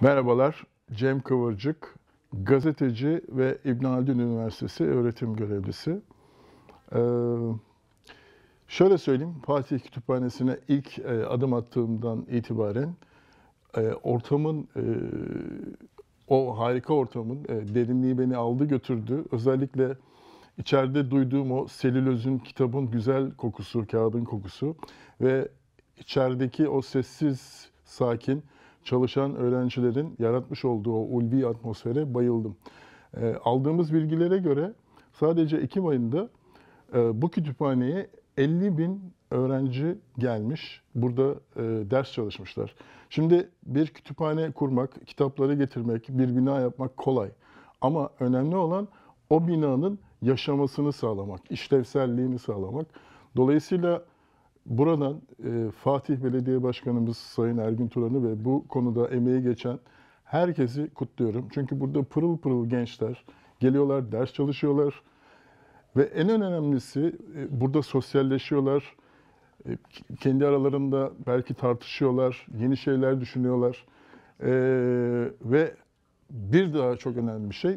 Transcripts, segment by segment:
Merhabalar, Cem Kıvırcık, gazeteci ve İbn Haldun Üniversitesi öğretim görevlisi. Ee, şöyle söyleyeyim, Fatih Kütüphanesi'ne ilk e, adım attığımdan itibaren e, ortamın, e, o harika ortamın e, derinliği beni aldı götürdü. Özellikle içeride duyduğum o selülozun, kitabın güzel kokusu, kağıdın kokusu ve içerideki o sessiz, sakin, çalışan öğrencilerin yaratmış olduğu o ulvi atmosfere bayıldım. E, aldığımız bilgilere göre sadece Ekim ayında e, bu kütüphaneye 50 bin öğrenci gelmiş. Burada e, ders çalışmışlar. Şimdi bir kütüphane kurmak, kitapları getirmek, bir bina yapmak kolay. Ama önemli olan o binanın yaşamasını sağlamak, işlevselliğini sağlamak. Dolayısıyla buradan e, Fatih Belediye Başkanımız Sayın Ergün Turan'ı ve bu konuda emeği geçen herkesi kutluyorum. Çünkü burada pırıl pırıl gençler geliyorlar, ders çalışıyorlar ve en önemlisi e, burada sosyalleşiyorlar. E, kendi aralarında belki tartışıyorlar, yeni şeyler düşünüyorlar. E, ve bir daha çok önemli bir şey,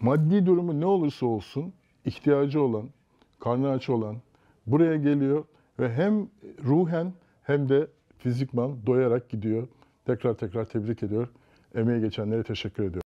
maddi durumu ne olursa olsun ihtiyacı olan, karnı aç olan buraya geliyor ve hem ruhen hem de fizikman doyarak gidiyor. Tekrar tekrar tebrik ediyor. Emeği geçenlere teşekkür ediyorum.